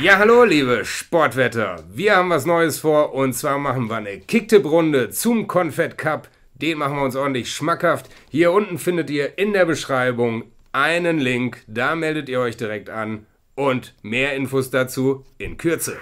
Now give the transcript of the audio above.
Ja, hallo, liebe Sportwetter. Wir haben was Neues vor und zwar machen wir eine Kicktipp-Runde zum Confed Cup. Den machen wir uns ordentlich schmackhaft. Hier unten findet ihr in der Beschreibung einen Link. Da meldet ihr euch direkt an und mehr Infos dazu in Kürze.